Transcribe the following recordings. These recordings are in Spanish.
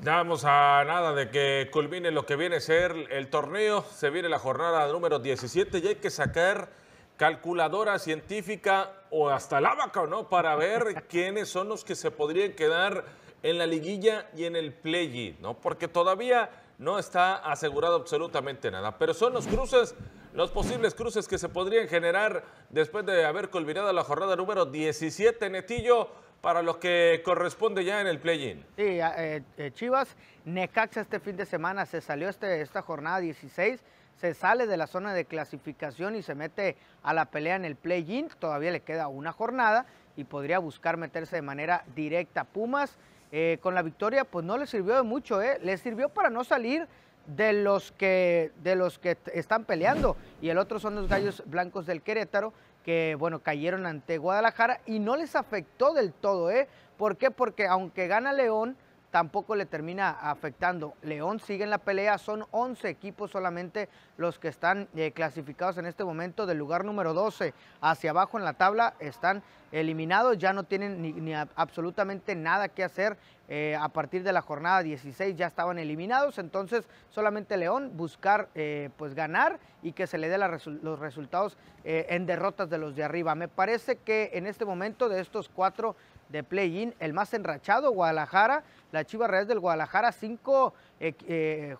vamos a nada de que culmine lo que viene a ser el torneo. Se viene la jornada número 17 y hay que sacar calculadora científica o hasta la vaca, ¿no? Para ver quiénes son los que se podrían quedar en la liguilla y en el play ¿no? Porque todavía no está asegurado absolutamente nada. Pero son los cruces, los posibles cruces que se podrían generar después de haber culminado la jornada número 17, Netillo para los que corresponde ya en el play-in. Sí, eh, eh, Chivas, Necaxa este fin de semana se salió este, esta jornada 16, se sale de la zona de clasificación y se mete a la pelea en el play-in, todavía le queda una jornada y podría buscar meterse de manera directa. Pumas, eh, con la victoria, pues no le sirvió de mucho, eh. le sirvió para no salir de los que de los que están peleando y el otro son los gallos blancos del Querétaro que bueno, cayeron ante Guadalajara y no les afectó del todo, ¿eh? ¿Por qué? Porque aunque gana León, tampoco le termina afectando. León sigue en la pelea, son 11 equipos solamente los que están eh, clasificados en este momento del lugar número 12 hacia abajo en la tabla, están eliminados, ya no tienen ni, absolutamente nada que hacer. Eh, a partir de la jornada 16 ya estaban eliminados, entonces solamente León buscar eh, pues ganar y que se le dé los resultados en derrotas de los de arriba. Me parece que en este momento de estos cuatro de play-in. El más enrachado, Guadalajara, la Chiva Real del Guadalajara, cinco, eh, eh,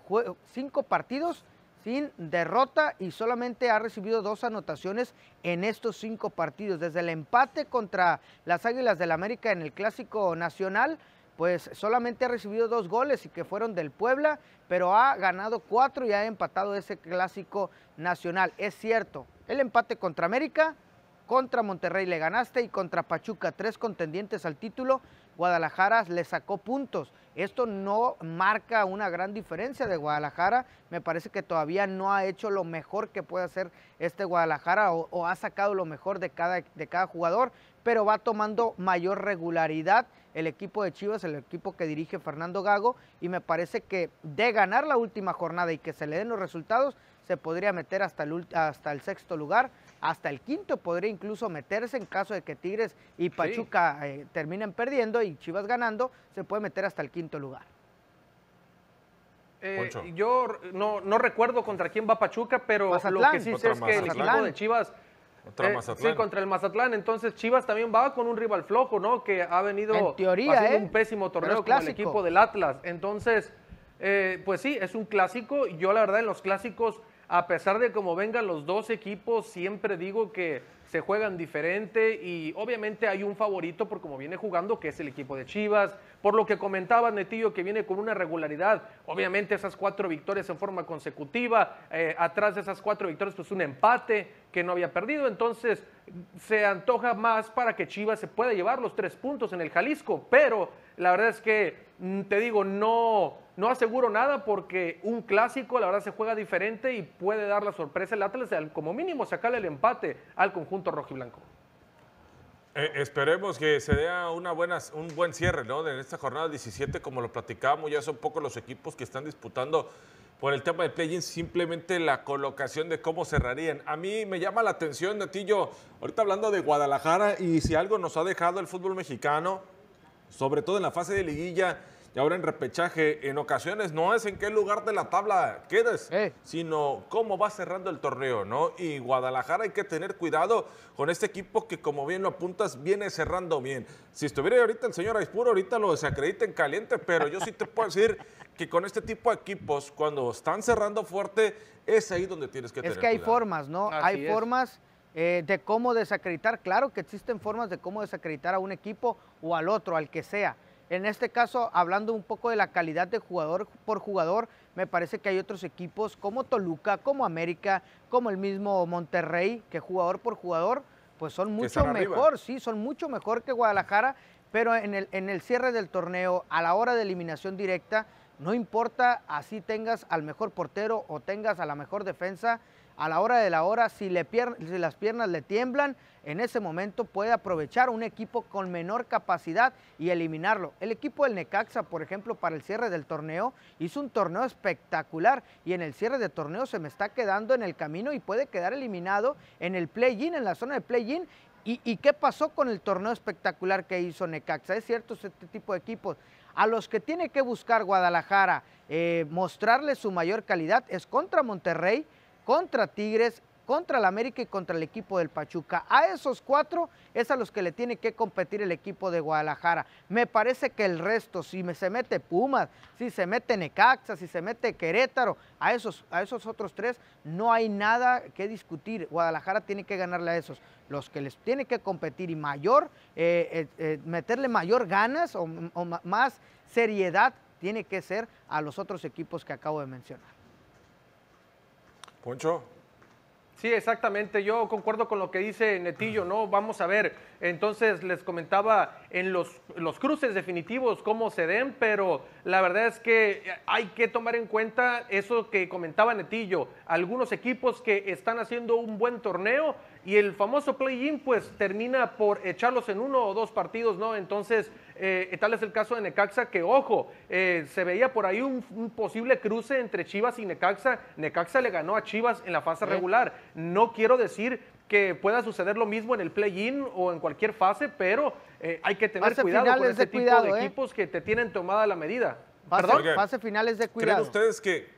cinco partidos sin derrota y solamente ha recibido dos anotaciones en estos cinco partidos. Desde el empate contra las Águilas del América en el Clásico Nacional, pues solamente ha recibido dos goles y que fueron del Puebla, pero ha ganado cuatro y ha empatado ese Clásico Nacional. Es cierto, el empate contra América contra Monterrey le ganaste y contra Pachuca, tres contendientes al título, Guadalajara le sacó puntos. Esto no marca una gran diferencia de Guadalajara. Me parece que todavía no ha hecho lo mejor que puede hacer este Guadalajara o, ha sacado lo mejor de cada, de cada jugador, pero va tomando mayor regularidad el equipo de Chivas, el equipo que dirige Fernando Gago, y me parece que de ganar la última jornada y que se le den los resultados, se podría meter hasta el, hasta el sexto lugar, hasta el quinto podría incluso meterse en caso de que Tigres y Pachuca eh, terminen perdiendo y Chivas ganando, se puede meter hasta el quinto lugar. Eh, yo no, recuerdo contra quién va Pachuca, pero lo que sí sé es que el equipo de Chivas... Contra eh, sí, contra el Mazatlán. Entonces Chivas también va con un rival flojo, ¿no? Que ha venido haciendo un pésimo torneo con el equipo del Atlas. Entonces, pues sí, es un clásico. Yo la verdad en los clásicos a pesar de cómo vengan los dos equipos, siempre digo que se juegan diferente y obviamente hay un favorito por cómo viene jugando, que es el equipo de Chivas, por lo que comentaba Netillo, que viene con una regularidad, obviamente esas cuatro victorias en forma consecutiva, eh, atrás de esas cuatro victorias pues un empate que no había perdido, entonces se antoja más para que Chivas se pueda llevar los tres puntos en el Jalisco, pero la verdad es que mm, te digo, no, no aseguro nada porque un clásico la verdad se juega diferente y puede dar la sorpresa el Atlas como mínimo sacarle el empate al conjunto rojo y blanco eh, esperemos que se dé una buena, un buen cierre ¿no? en esta jornada 17, como lo platicábamos, ya son pocos los equipos que están disputando por el tema de play-in, simplemente la colocación de cómo cerrarían. A mí me llama la atención, Natillo, ahorita hablando de Guadalajara y si algo nos ha dejado el fútbol mexicano, sobre todo en la fase de liguilla, y ahora en repechaje, en ocasiones no es en qué lugar de la tabla quedes, eh. sino cómo va cerrando el torneo, ¿no? Y Guadalajara hay que tener cuidado con este equipo que, como bien lo apuntas, viene cerrando bien. Si estuviera ahorita el señor Aispuro, ahorita lo desacredita en caliente, pero yo sí te puedo decir que con este tipo de equipos, cuando están cerrando fuerte, es ahí donde tienes que tener es que hay formas, ¿no? hay formas... Eh, de cómo desacreditar. Claro que existen formas de cómo desacreditar a un equipo o al otro, al que sea, en este caso, hablando un poco de la calidad de jugador por jugador, me parece que hay otros equipos como Toluca, como América, como el mismo Monterrey, que jugador por jugador, pues son mucho mejor, sí, son mucho mejor que Guadalajara, pero en el, en el cierre del torneo, a la hora de eliminación directa, no importa así tengas al mejor portero o tengas a la mejor defensa, a la hora de la hora, si, le las piernas le tiemblan, en ese momento puede aprovechar un equipo con menor capacidad y eliminarlo. El equipo del Necaxa, por ejemplo, para el cierre del torneo, hizo un torneo espectacular y en el cierre de torneo se me está quedando en el camino y puede quedar eliminado en el play-in, en la zona de play-in. ¿Y, qué pasó con el torneo espectacular que hizo Necaxa? Es cierto, este tipo de equipos a los que tiene que buscar Guadalajara eh, mostrarle su mayor calidad es contra Monterrey contra Tigres, contra el América y contra el equipo del Pachuca. A esos cuatro es a los que le tiene que competir el equipo de Guadalajara. Me parece que el resto, si se mete Pumas, si se mete Necaxa, si se mete Querétaro, a esos, a esos otros tres no hay nada que discutir. Guadalajara tiene que ganarle a esos. Los que les tiene que competir y mayor, eh, eh, eh, meterle mayor ganas o más seriedad tiene que ser a los otros equipos que acabo de mencionar. Poncho. Sí, exactamente. Yo concuerdo con lo que dice Netillo, ¿no? Vamos a ver. Entonces les comentaba en los, los cruces definitivos cómo se den, pero la verdad es que hay que tomar en cuenta eso que comentaba Netillo. Algunos equipos que están haciendo un buen torneo y el famoso play-in pues termina por echarlos en uno o dos partidos, ¿no? Entonces eh, eh, tal es el caso de Necaxa, que ojo, eh, se veía por ahí un, posible cruce entre Chivas y Necaxa. Necaxa le ganó a Chivas en la fase regular. No quiero decir que pueda suceder lo mismo en el play-in o en cualquier fase, pero hay que tener cuidado con ese este tipo de equipos que te tienen tomada la medida. Perdón. Fase es de cuidado. ¿Creen ustedes que,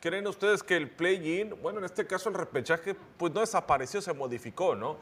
¿Creen ustedes que el play-in, bueno, en este caso el repechaje, pues no desapareció, se modificó, ¿no?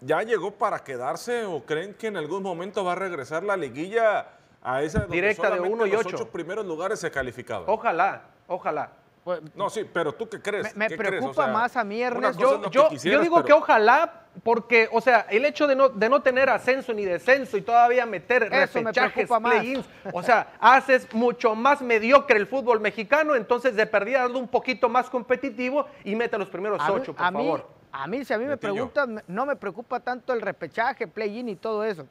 ya llegó para quedarse o creen que en algún momento va a regresar la liguilla a esa directa de y Los ocho primeros lugares se calificaba. Ojalá, ojalá. Pues, no, sí, pero tú qué crees. Me, preocupa más a mí, Yo, digo que ojalá, porque, o sea, el hecho de no, de no tener ascenso ni descenso y todavía meter repechajes, play-ins, o sea, haces mucho más mediocre el fútbol mexicano, entonces de perdida hazlo un poquito más competitivo y mete los primeros ocho, por favor. A mí, si a mí me preguntan, no me preocupa tanto el repechaje, play-in y todo eso.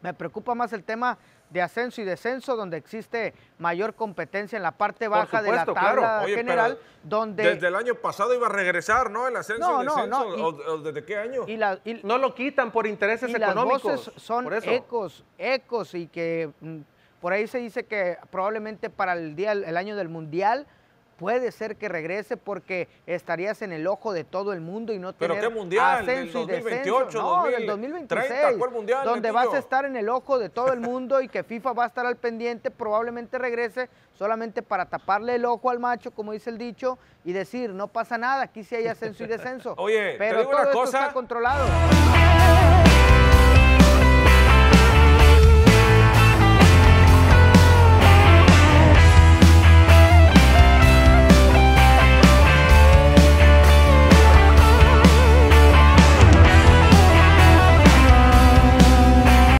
Me preocupa más el tema de ascenso y descenso, donde existe mayor competencia en la parte baja de la tabla general, Desde el año pasado iba a regresar, ¿no? El ascenso y descenso, ¿desde qué año? no lo quitan por intereses económicos. Las voces son ecos, ecos, y que mm, por ahí se dice que probablemente para el, día, el año del Mundial puede ser que regrese porque estarías en el ojo de todo el mundo y no tener ¿Pero qué mundial? ascenso ¿El 2028, no, donde vas a estar en el ojo de todo el mundo y que FIFA va a estar al pendiente, probablemente regrese solamente para taparle el ojo al macho, como dice el dicho, y decir, no pasa nada, aquí sí hay ascenso y descenso. Oye, pero cosa. está controlado.